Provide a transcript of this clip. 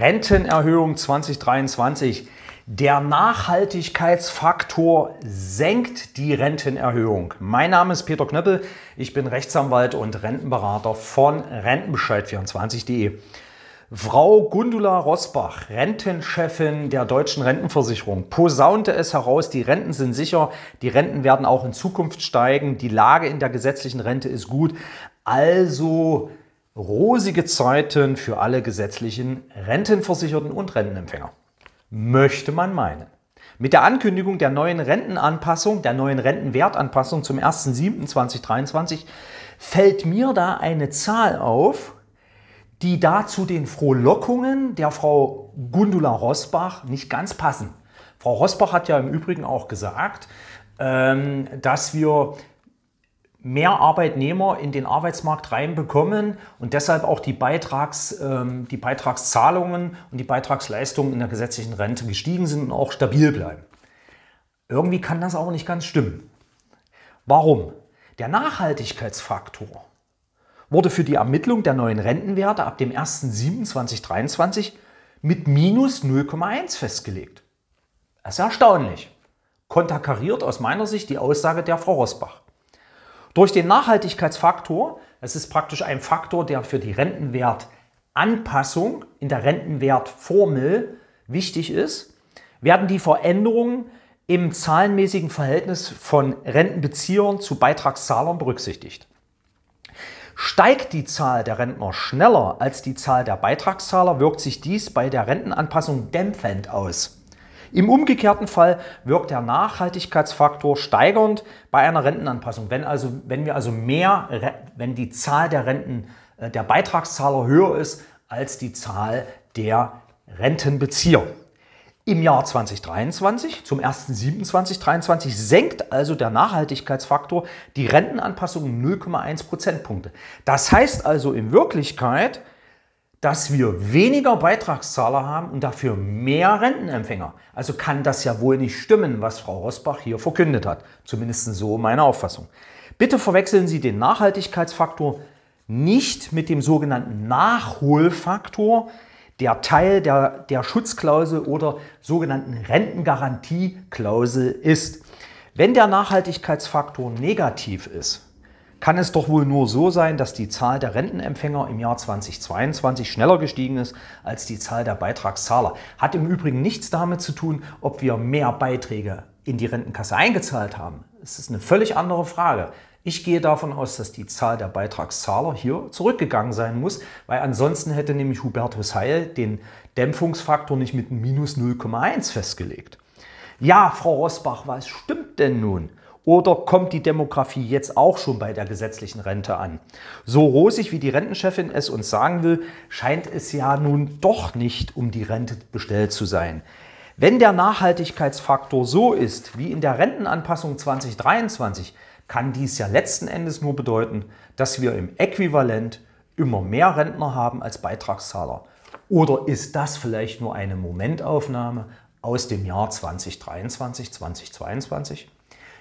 Rentenerhöhung 2023. Der Nachhaltigkeitsfaktor senkt die Rentenerhöhung. Mein Name ist Peter Knöppel, ich bin Rechtsanwalt und Rentenberater von Rentenbescheid24.de. Frau Gundula Rosbach, Rentenchefin der Deutschen Rentenversicherung, posaunte es heraus, die Renten sind sicher, die Renten werden auch in Zukunft steigen, die Lage in der gesetzlichen Rente ist gut. Also rosige Zeiten für alle gesetzlichen Rentenversicherten und Rentenempfänger. Möchte man meinen. Mit der Ankündigung der neuen Rentenanpassung, der neuen Rentenwertanpassung zum 1.7.2023 fällt mir da eine Zahl auf, die dazu den Frohlockungen der Frau Gundula Rosbach nicht ganz passen. Frau Rosbach hat ja im Übrigen auch gesagt, ähm, dass wir mehr Arbeitnehmer in den Arbeitsmarkt reinbekommen und deshalb auch die, Beitrags, ähm, die Beitragszahlungen und die Beitragsleistungen in der gesetzlichen Rente gestiegen sind und auch stabil bleiben. Irgendwie kann das auch nicht ganz stimmen. Warum? Der Nachhaltigkeitsfaktor wurde für die Ermittlung der neuen Rentenwerte ab dem 1.7.2023 mit minus 0,1 festgelegt. Das ist erstaunlich. Konterkariert aus meiner Sicht die Aussage der Frau Rosbach. Durch den Nachhaltigkeitsfaktor, das ist praktisch ein Faktor, der für die Rentenwertanpassung in der Rentenwertformel wichtig ist, werden die Veränderungen im zahlenmäßigen Verhältnis von Rentenbeziehern zu Beitragszahlern berücksichtigt. Steigt die Zahl der Rentner schneller als die Zahl der Beitragszahler, wirkt sich dies bei der Rentenanpassung dämpfend aus. Im umgekehrten Fall wirkt der Nachhaltigkeitsfaktor steigernd bei einer Rentenanpassung. Wenn, also, wenn wir also mehr, wenn die Zahl der Renten, äh, der Beitragszahler höher ist als die Zahl der Rentenbezieher. Im Jahr 2023, zum 1.7.2023, senkt also der Nachhaltigkeitsfaktor die Rentenanpassung um 0,1 Prozentpunkte. Das heißt also in Wirklichkeit, dass wir weniger Beitragszahler haben und dafür mehr Rentenempfänger. Also kann das ja wohl nicht stimmen, was Frau Rosbach hier verkündet hat. Zumindest so meine Auffassung. Bitte verwechseln Sie den Nachhaltigkeitsfaktor nicht mit dem sogenannten Nachholfaktor, der Teil der, der Schutzklausel oder sogenannten Rentengarantieklausel ist. Wenn der Nachhaltigkeitsfaktor negativ ist, kann es doch wohl nur so sein, dass die Zahl der Rentenempfänger im Jahr 2022 schneller gestiegen ist als die Zahl der Beitragszahler. Hat im Übrigen nichts damit zu tun, ob wir mehr Beiträge in die Rentenkasse eingezahlt haben. Es ist eine völlig andere Frage. Ich gehe davon aus, dass die Zahl der Beitragszahler hier zurückgegangen sein muss, weil ansonsten hätte nämlich Hubertus Heil den Dämpfungsfaktor nicht mit minus 0,1 festgelegt. Ja, Frau Rosbach, was stimmt denn nun? Oder kommt die Demografie jetzt auch schon bei der gesetzlichen Rente an? So rosig wie die Rentenchefin es uns sagen will, scheint es ja nun doch nicht um die Rente bestellt zu sein. Wenn der Nachhaltigkeitsfaktor so ist wie in der Rentenanpassung 2023, kann dies ja letzten Endes nur bedeuten, dass wir im Äquivalent immer mehr Rentner haben als Beitragszahler. Oder ist das vielleicht nur eine Momentaufnahme aus dem Jahr 2023, 2022?